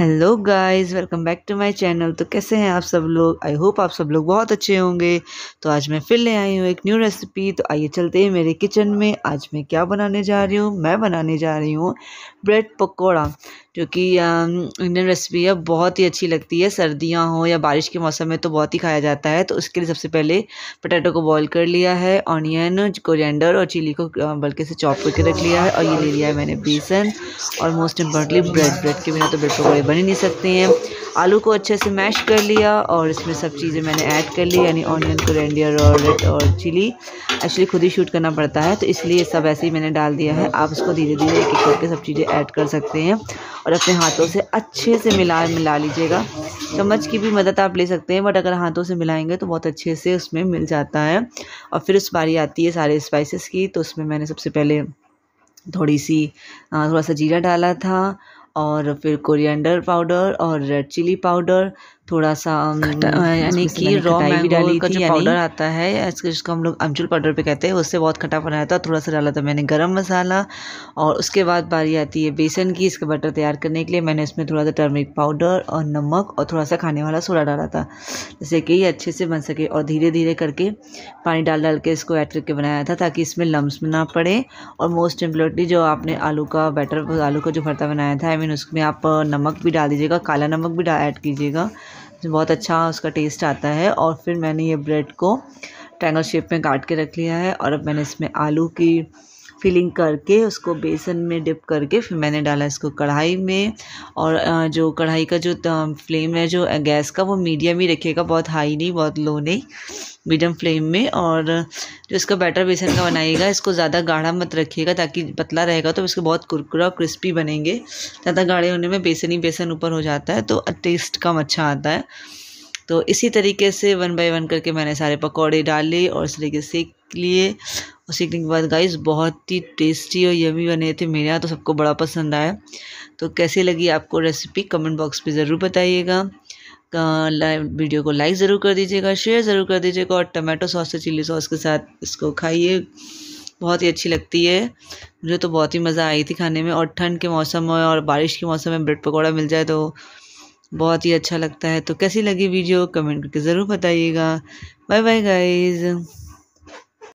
hello guys welcome back to my channel तो कैसे हैं आप सब लोग आई होप आप सब लोग बहुत अच्छे होंगे तो आज मैं फिर ले आई हूँ एक न्यू रेसिपी तो आइए चलते हैं मेरे किचन में आज मैं क्या बनाने जा रही हूँ मैं बनाने जा रही हूँ ब्रेड पकौड़ा जो कि इंडियन um, रेसिपी है बहुत ही अच्छी लगती है सर्दियाँ हो या बारिश के मौसम में तो बहुत ही खाया जाता है तो उसके लिए सबसे पहले पटेटो को बॉयल कर लिया है ऑनियन कोरियंडर और चिली को uh, बल्कि से चॉप करके रख लिया है और ये ले लिया है मैंने बेसन और मोस्ट इम्पॉर्टेंटली ब्रेड ब्रेड के बिना तो ब्रेड पकौड़े बन ही नहीं सकते हैं आलू को अच्छे से मैश कर लिया और इसमें सब चीज़ें मैंने ऐड कर ली यानी ऑनियन को रेंडियर और रेड और चिली एक्चुअली खुद ही शूट करना पड़ता है तो इसलिए सब ऐसे ही मैंने डाल दिया है आप उसको धीरे धीरे एक एक करके सब चीज़ें ऐड कर सकते हैं और अपने हाथों से अच्छे से मिला मिला लीजिएगा चम्मच की भी मदद आप ले सकते हैं बट अगर हाथों से मिलाएंगे तो बहुत अच्छे से उसमें मिल जाता है और फिर उस बारी आती है सारे स्पाइसेस की तो उसमें मैंने सबसे पहले थोड़ी सी थोड़ा सा जीरा डाला था और फिर कोरिएंडर पाउडर और रेड चिली पाउडर थोड़ा सा यानी कि रॉ मैंगो का जो पाउडर आता है जिसको हम लोग अमचूर पाउडर पे कहते हैं उससे बहुत खट्टा बनाया था थोड़ा सा डाला था मैंने गरम मसाला और उसके बाद बारी आती है बेसन की इसका बटर तैयार करने के लिए मैंने उसमें थोड़ा सा टर्मरिक पाउडर और नमक और थोड़ा सा खाने वाला सोडा डाला था जिससे कि ये अच्छे से बन सके और धीरे धीरे करके पानी डाल डाल के इसको ऐड करके बनाया था ताकि इसमें लम्ब ना पड़े और मोस्ट इम्पोर्टेंटली जो आपने आलू का बैटर आलू का जो भरता बनाया था आई मीन उसमें आप नमक भी डाल दीजिएगा काला नमक भी ऐड कीजिएगा बहुत अच्छा उसका टेस्ट आता है और फिर मैंने ये ब्रेड को ट्रैंगल शेप में काट के रख लिया है और अब मैंने इसमें आलू की फिलिंग करके उसको बेसन में डिप करके फिर मैंने डाला इसको कढ़ाई में और जो कढ़ाई का जो फ्लेम है जो गैस का वो मीडियम ही रखिएगा बहुत हाई नहीं बहुत लो नहीं मीडियम फ्लेम में और जो इसका बैटर बेसन का बनाइएगा इसको ज़्यादा गाढ़ा मत रखिएगा ताकि पतला रहेगा तो इसके बहुत कुरकुरा और क्रिस्पी बनेंगे ज़्यादा गाढ़े होने में बेसन ही बेसन ऊपर हो जाता है तो टेस्ट कम अच्छा आता है तो इसी तरीके से वन बाय वन करके मैंने सारे पकौड़े डाले और इस तरीके सेक लिए और सीखने के बाद गाइस बहुत ही टेस्टी और यमी बने थे मेरे यहाँ तो सबको बड़ा पसंद आया तो कैसी लगी आपको रेसिपी कमेंट बॉक्स में ज़रूर बताइएगा वीडियो को लाइक ज़रूर कर दीजिएगा शेयर ज़रूर कर दीजिएगा और टमाटो सॉस और चिली सॉस के साथ इसको खाइए बहुत ही अच्छी लगती है मुझे तो बहुत ही मज़ा आई थी खाने में और ठंड के मौसम में और बारिश के मौसम में ब्रेड पकौड़ा मिल जाए तो बहुत ही अच्छा लगता है तो कैसी लगी वीडियो कमेंट करके ज़रूर बताइएगा बाय बाय गाइज़